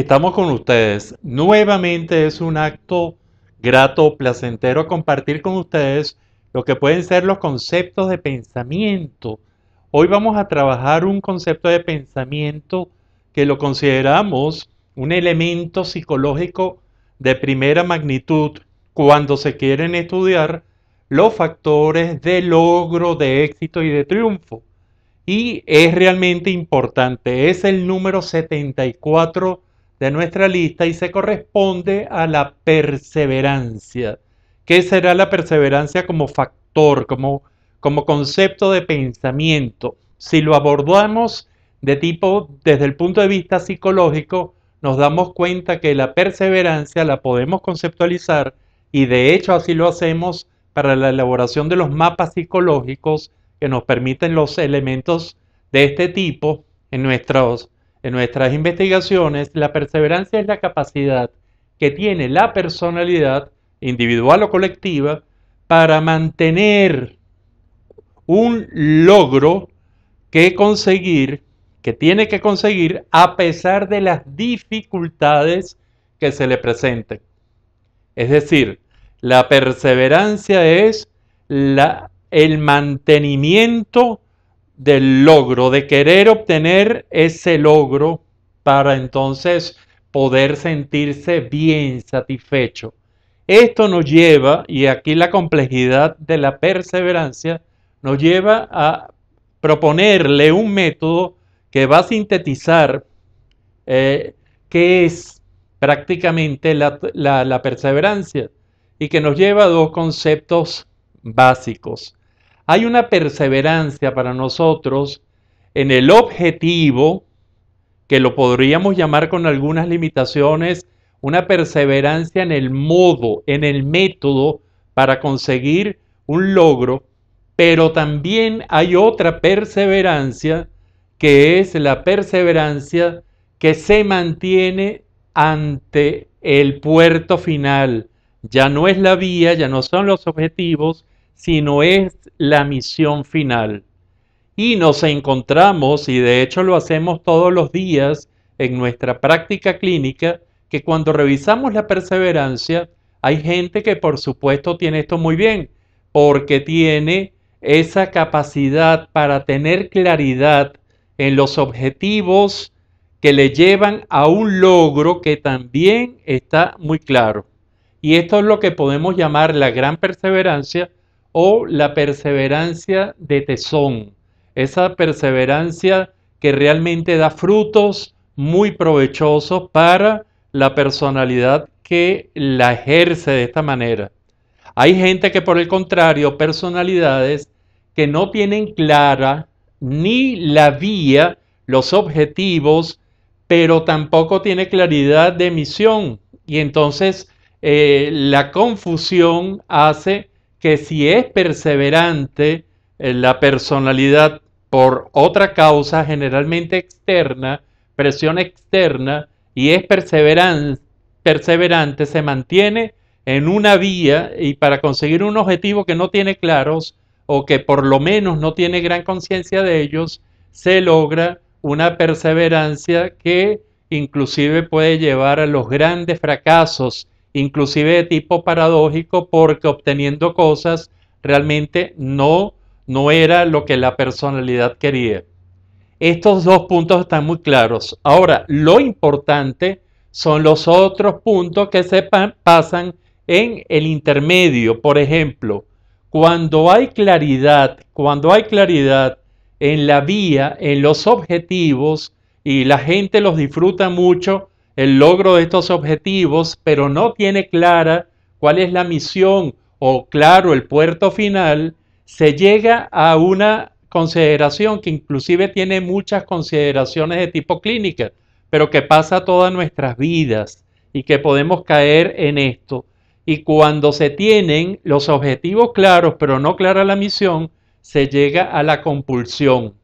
Estamos con ustedes. Nuevamente es un acto grato, placentero compartir con ustedes lo que pueden ser los conceptos de pensamiento. Hoy vamos a trabajar un concepto de pensamiento que lo consideramos un elemento psicológico de primera magnitud cuando se quieren estudiar los factores de logro, de éxito y de triunfo. Y es realmente importante, es el número 74 de nuestra lista y se corresponde a la perseverancia. ¿Qué será la perseverancia como factor, como, como concepto de pensamiento? Si lo abordamos de tipo desde el punto de vista psicológico, nos damos cuenta que la perseverancia la podemos conceptualizar y de hecho así lo hacemos para la elaboración de los mapas psicológicos que nos permiten los elementos de este tipo en nuestros en nuestras investigaciones, la perseverancia es la capacidad que tiene la personalidad, individual o colectiva, para mantener un logro que conseguir, que tiene que conseguir a pesar de las dificultades que se le presenten. Es decir, la perseverancia es la, el mantenimiento del logro, de querer obtener ese logro para entonces poder sentirse bien satisfecho. Esto nos lleva, y aquí la complejidad de la perseverancia, nos lleva a proponerle un método que va a sintetizar eh, qué es prácticamente la perseverancia y que nos lleva a dos conceptos básicos. Hay una perseverancia para nosotros en el objetivo, que lo podríamos llamar con algunas limitaciones, una perseverancia en el modo, en el método para conseguir un logro, pero también hay otra perseverancia que es la perseverancia que se mantiene ante el puerto final. Ya no es la vía, ya no son los objetivos, sino es la misión final. Y nos encontramos, y de hecho lo hacemos todos los días en nuestra práctica clínica, que cuando revisamos la perseverancia, hay gente que por supuesto tiene esto muy bien, porque tiene esa capacidad para tener claridad en los objetivos que le llevan a un logro que también está muy claro. Y esto es lo que podemos llamar la gran perseverancia o la perseverancia de tesón, esa perseverancia que realmente da frutos muy provechosos para la personalidad que la ejerce de esta manera. Hay gente que por el contrario, personalidades que no tienen clara ni la vía, los objetivos, pero tampoco tiene claridad de misión. Y entonces eh, la confusión hace que si es perseverante la personalidad por otra causa generalmente externa, presión externa, y es perseverante, se mantiene en una vía y para conseguir un objetivo que no tiene claros o que por lo menos no tiene gran conciencia de ellos, se logra una perseverancia que inclusive puede llevar a los grandes fracasos inclusive de tipo paradójico, porque obteniendo cosas realmente no, no era lo que la personalidad quería. Estos dos puntos están muy claros. Ahora, lo importante son los otros puntos que se pasan en el intermedio. Por ejemplo, cuando hay claridad, cuando hay claridad en la vía, en los objetivos, y la gente los disfruta mucho, el logro de estos objetivos, pero no tiene clara cuál es la misión o claro el puerto final, se llega a una consideración que inclusive tiene muchas consideraciones de tipo clínica, pero que pasa todas nuestras vidas y que podemos caer en esto. Y cuando se tienen los objetivos claros, pero no clara la misión, se llega a la compulsión,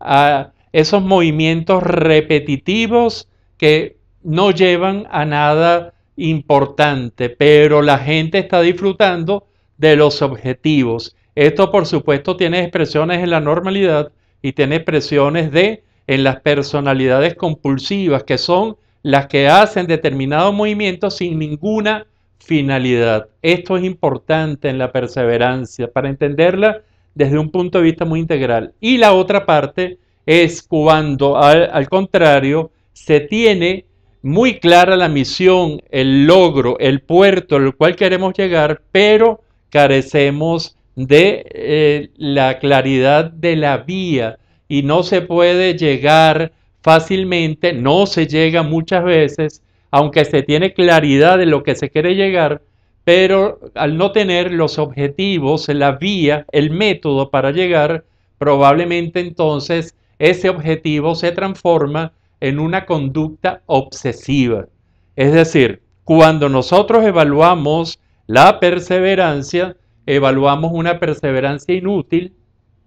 a esos movimientos repetitivos que no llevan a nada importante, pero la gente está disfrutando de los objetivos. Esto, por supuesto, tiene expresiones en la normalidad y tiene expresiones de en las personalidades compulsivas, que son las que hacen determinados movimientos sin ninguna finalidad. Esto es importante en la perseverancia, para entenderla desde un punto de vista muy integral. Y la otra parte es cuando, al contrario, se tiene muy clara la misión, el logro, el puerto al cual queremos llegar, pero carecemos de eh, la claridad de la vía y no se puede llegar fácilmente, no se llega muchas veces, aunque se tiene claridad de lo que se quiere llegar, pero al no tener los objetivos, la vía, el método para llegar, probablemente entonces ese objetivo se transforma en una conducta obsesiva. Es decir, cuando nosotros evaluamos la perseverancia, evaluamos una perseverancia inútil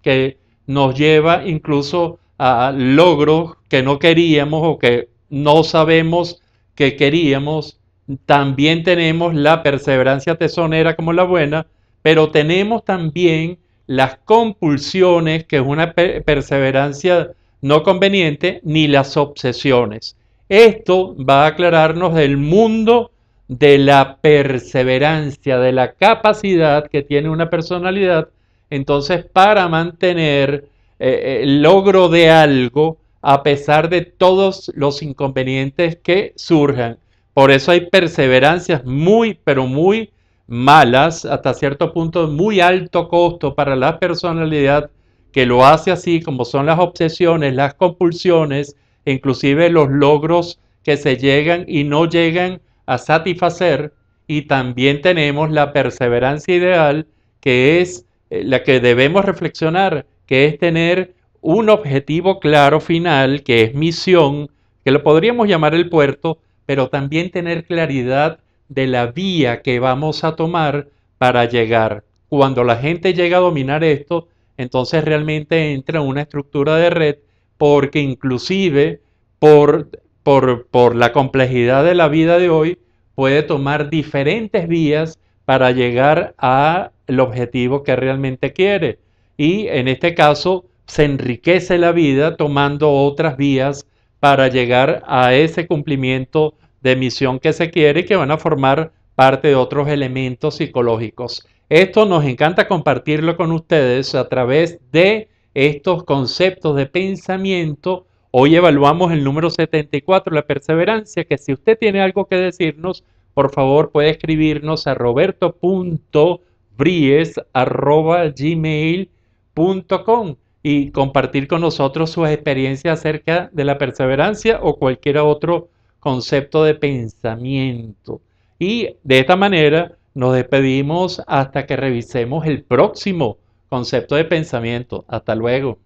que nos lleva incluso a logros que no queríamos o que no sabemos que queríamos. También tenemos la perseverancia tesonera como la buena, pero tenemos también las compulsiones, que es una perseverancia no conveniente ni las obsesiones. Esto va a aclararnos del mundo de la perseverancia, de la capacidad que tiene una personalidad, entonces para mantener eh, eh, el logro de algo a pesar de todos los inconvenientes que surjan. Por eso hay perseverancias muy, pero muy malas, hasta cierto punto muy alto costo para la personalidad que lo hace así, como son las obsesiones, las compulsiones, e inclusive los logros que se llegan y no llegan a satisfacer, y también tenemos la perseverancia ideal, que es eh, la que debemos reflexionar, que es tener un objetivo claro final, que es misión, que lo podríamos llamar el puerto, pero también tener claridad de la vía que vamos a tomar para llegar. Cuando la gente llega a dominar esto, entonces realmente entra una estructura de red porque inclusive por, por, por la complejidad de la vida de hoy puede tomar diferentes vías para llegar al objetivo que realmente quiere. Y en este caso se enriquece la vida tomando otras vías para llegar a ese cumplimiento de misión que se quiere y que van a formar parte de otros elementos psicológicos. Esto nos encanta compartirlo con ustedes a través de estos conceptos de pensamiento. Hoy evaluamos el número 74, la perseverancia, que si usted tiene algo que decirnos, por favor puede escribirnos a roberto.bries.gmail.com y compartir con nosotros sus experiencias acerca de la perseverancia o cualquier otro concepto de pensamiento. Y de esta manera nos despedimos hasta que revisemos el próximo concepto de pensamiento. Hasta luego.